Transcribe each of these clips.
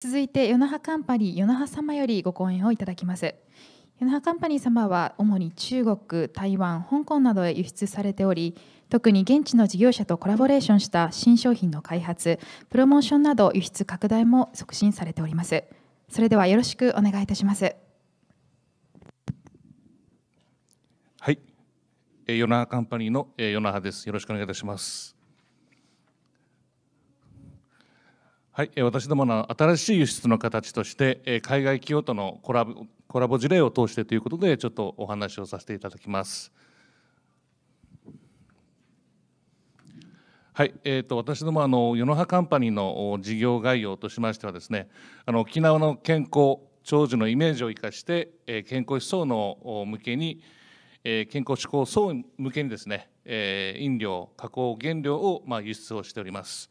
続いて、ヨナハカンパニー、ヨナハ様よりご講演をいただきます。ヨナハカンパニー様は、主に中国、台湾、香港などへ輸出されており、特に現地の事業者とコラボレーションした新商品の開発、プロモーションなど輸出拡大も促進されております。それではよろしくお願いいたします。はい、ヨナハカンパニーのヨナハです。よろしくお願いいたします。はい、私どもの新しい輸出の形として海外企業とのコラボコラボ事例を通してということでちょっとお話をさせていただきます。はいえーと、私どもあのヨノハカンパニーの事業概要としましてはですねあの沖縄の健康長寿のイメージを生かして、え健康思想の向けに、え健康志向層向けにですね、え飲料加工原料を、ま輸出をしております。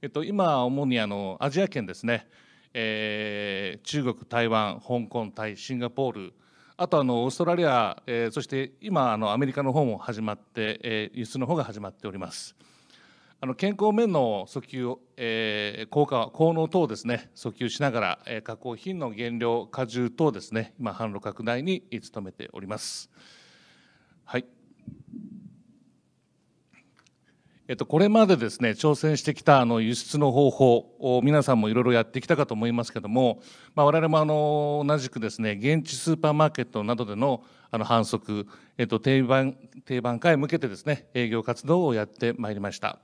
えっと、今主にあのアジア圏ですね、えー、中国台湾香港タイシンガポールあとあのオーストラリア、えー、そして今あのアメリカの方も始まって、えー、輸出の方が始まっております。あの健康面の訴求、えー、効果効能等をですね訴求しながら、えー、加工品の原料果汁等ですね今販路拡大に努めております。はいえっと、これまでですね挑戦してきたあの輸出の方法を皆さんもいろいろやってきたかと思いますけども、まあ、我々もあの同じくですね現地スーパーマーケットなどでのあの反則、えっと、定番定番化へ向けてですね営業活動をやってまいりました、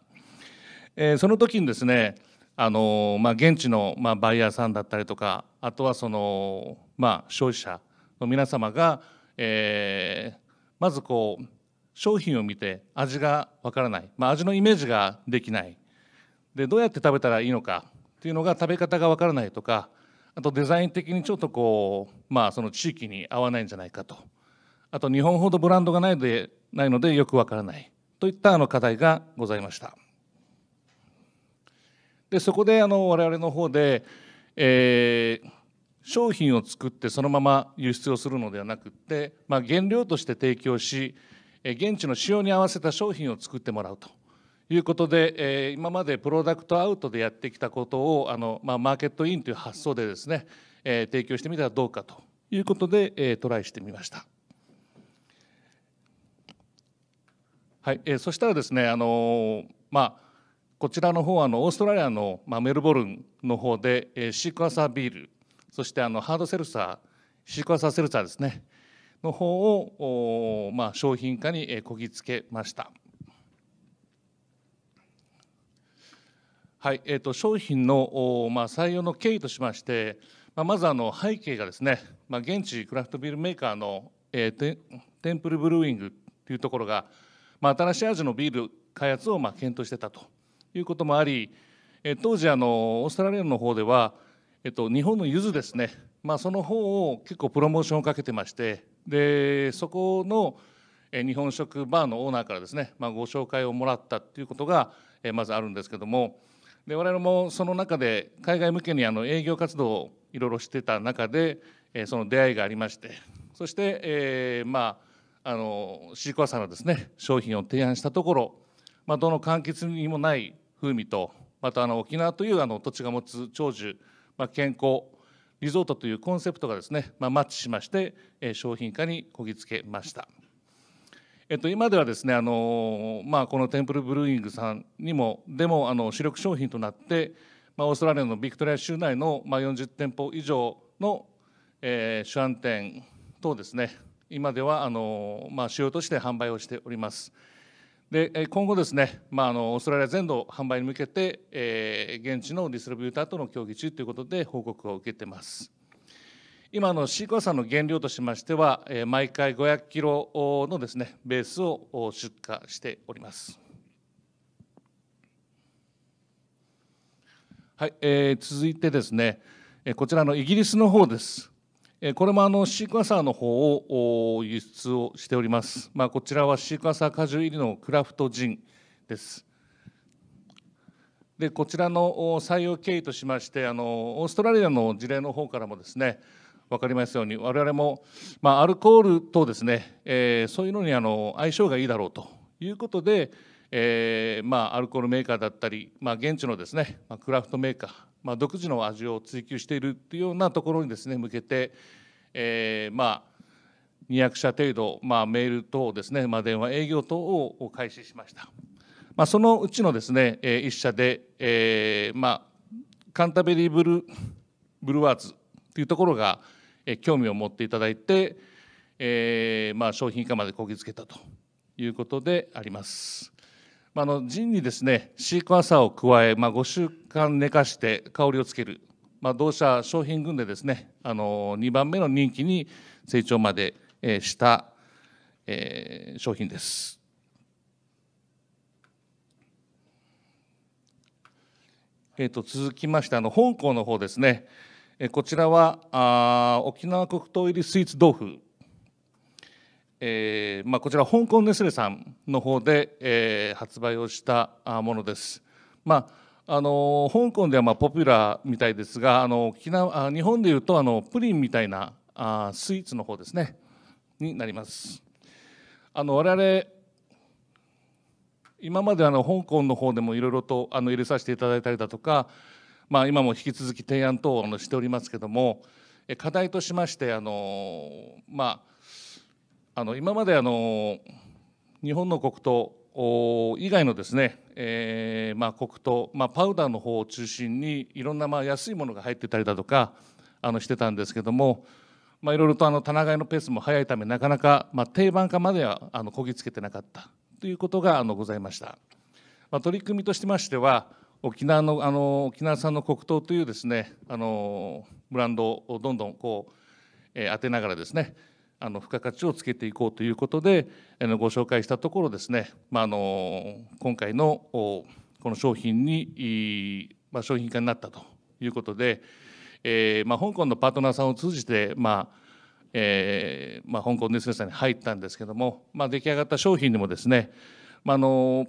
えー、その時にですねあの、まあ、現地の、まあ、バイヤーさんだったりとかあとはその、まあ、消費者の皆様が、えー、まずこう商品を見て味がわからない、まあ、味のイメージができないでどうやって食べたらいいのかっていうのが食べ方がわからないとかあとデザイン的にちょっとこう、まあ、その地域に合わないんじゃないかとあと日本ほどブランドがないでないのでよくわからないといったあの課題がございました。でそこであの我々の方で、えー、商品を作ってそのまま輸出をするのではなくって、まあ、原料として提供し現地の仕様に合わせた商品を作ってもらうということで、え今までプロダクトアウトでやってきたことをあの、まあ、マーケットインという発想でですね、え提供してみたらどうかということで、えトライしてみました。はい、えそしたらですね、あのまあ、こちらの方はあのオーストラリアの、まあ、メルボルンの方で、えシークワーサービールそしてあのハードセルサーシークワーサーセルサーですねの方を、まあ、商品化にこぎつけました。はいえーと、商品の、まあ、採用の経緯としまして、まあ、まずあの背景がですね、まあ、現地クラフトビールメーカーの、えー、テンプルブルーイングというところが、まあ、新しい味のビール開発をまあ検討してたということもあり、えー、当時あのオーストラリアの方では、えーと、日本のゆずですね、まあ、その方を結構プロモーションをかけてましてでそこの日本食バーのオーナーからですね、まあ、ご紹介をもらったっていうことがまずあるんですけどもで我々もその中で海外向けにあの営業活動をいろいろしてた中でその出会いがありましてそして、えー、まああのシークワーサーのですね商品を提案したところ、まあ、どの柑橘にもない風味とまたあの沖縄というあの土地が持つ長寿、まあ、健康リゾートというコンセプトがですね、まあ、マッチしまして、えー、商品化にこぎつけました。えっと、今ではですね、あのまあ、このテンプルブルーイングさんにもでもあの主力商品となって、まあ、オーストラリアのビクトリア州内の、まあ、40店舗以上の、えー、主案店等ですね今ではあの、まあ、主要として販売をしております。で今後ですね、まあ、あのオーストラリア全土販売に向けて、えー、現地のディストリビューターとの協議中ということで報告を受けてます。今のシークワーサーの原料としましては、えー、毎回500キロのですねベースを出荷しております。はい、えー、続いてですね、こちらのイギリスの方です。これもあのシークワーサーの方を輸出をしております。まあ、こちらはシークワーサー果汁入りのクラフトジンです。でこちらの採用経緯としましてあのオーストラリアの事例の方からもですね分かりますように我々も、まあ、アルコールとですね、えー、そういうのにあの相性がいいだろうということで、えー、まあ、アルコールメーカーだったり、まあ、現地のですね、まあ、クラフトメーカー、まあ、独自の味を追求しているというようなところにですね向けて、えー、まあ、200社程度、まあ、メール等ですね、まあ、電話営業等を開始しました、まあ、そのうちのですね、えー、1社で、えーまあ、カンタベリーブルブルワーズというところが、えー、興味を持っていただいて、えーまあ、商品化までこぎつけたということであります。まあ、あのジンにですねシークワーサーを加え、まあ、5週間寝かして香りをつける、まあ、同社商品群でですねあの2番目の人気に成長までした、えー、商品です。えー、と続きましてあの香港の方ですね、えこちらはあ沖縄黒糖入りスイーツ豆腐えーまあ、こちら香港ネスレさんの方で、えー、発売をしたものです。まああの香港ではまあポピュラーみたいですがあのきなあ日本でいうとあのプリンみたいなあスイーツの方ですねになります。あの我々今まであの香港の方でもいろいろとあの入れさせていただいたりだとか、まあ、今も引き続き提案等をしておりますけども課題としましてあの、まああの今まであの日本の黒糖以外のですね、えー、まあ黒糖、まあ、パウダーの方を中心にいろんなまあ安いものが入ってたりだとかあのしてたんですけども、まあ、いろいろとあの棚替えのペースも速いためなかなか、まあ、定番化まではあのこぎつけてなかったということがあのございました、まあ、取り組みとしてましては沖縄のあの沖縄産の黒糖というですねあのブランドをどんどんこう、えー、当てながらですねあの付加価値をつけていこうということであのご紹介したところですね、まあ、あの今回のこの商品に、まあ、商品化になったということで、えーまあ、香港のパートナーさんを通じて、まあえーまあ、香港ニュースレターに入ったんですけども、まあ、出来上がった商品にもですね、まあ、あの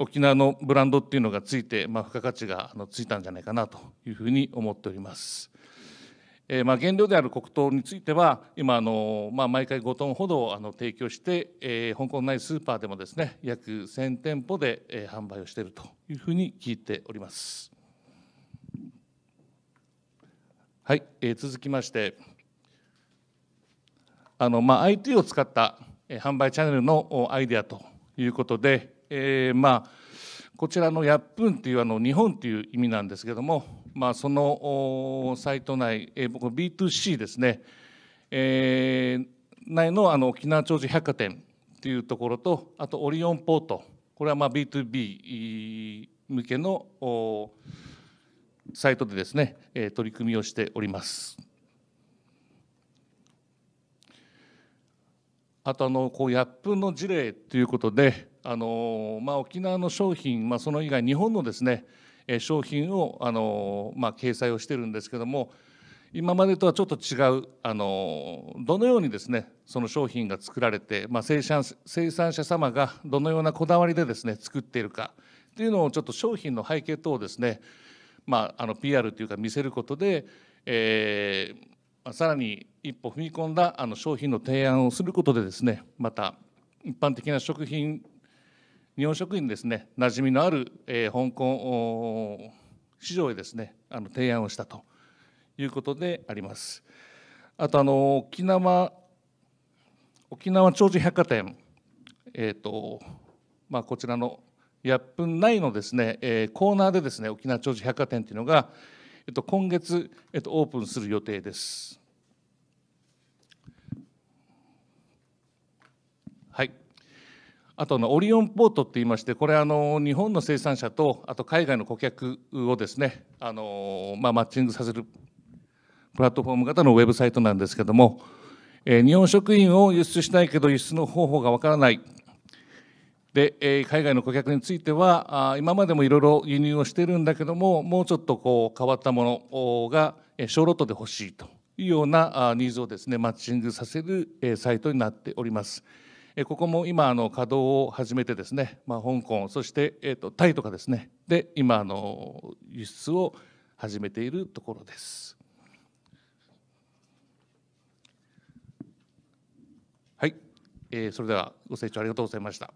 沖縄のブランドっていうのがついて、まあ、付加価値がついたんじゃないかなというふうに思っております。えー、まあ原料である黒糖については今あの、まあ、毎回5トンほどあの提供して、えー、香港内スーパーでもですね約1,000店舗で、えー、販売をしているというふうに聞いております。はい、えー、続きましてあの、まあ、IT を使った販売チャンネルのアイデアということで、えーまあ、こちらの「やっぷん」というあの日本という意味なんですけどもまあ、そのサイト内、えー、B2C ですね、えー、内のあの沖縄長寿百貨店というところとあとオリオンポートこれはまあ B2B 向けのサイトでですね、えー、取り組みをしております。あとあのこうヤップの事例ということであの、まあ、沖縄の商品、まあ、その以外日本のですね商品をあの、まあ、掲載をしてるんですけども今までとはちょっと違うあのどのようにですねその商品が作られて、まあ、生産生産者様がどのようなこだわりでですね作っているかっていうのをちょっと商品の背景等をですね、まあ、あの PR というか見せることで、えーさらに一歩踏み込んだあの商品の提案をすることでですねまた一般的な食品日本職員ですね馴染みのある、えー、香港市場へですねあの提案をしたということであります。あとあの沖縄沖縄長寿百貨店、えーとまあ、こちらのや分ぷん内のですね、えー、コーナーでですね沖縄長寿百貨店というのが、えっと、今月、えっと、オープンする予定です。あとのオリオンポートっていいましてこれあの日本の生産者とあと海外の顧客をですねあの、まあ、マッチングさせるプラットフォーム型のウェブサイトなんですけども、えー、日本食品を輸出したいけど輸出の方法がわからないで、えー、海外の顧客についてはあ今までもいろいろ輸入をしてるんだけどももうちょっとこう変わったものが小ロットで欲しいというようなニーズをですねマッチングさせるサイトになっております。えここも今あの稼働を始めてですね、まあ、香港そして、えー、とタイとかですねで今あの輸出を始めているところです。はい、えそれではご清聴ありがとうございました。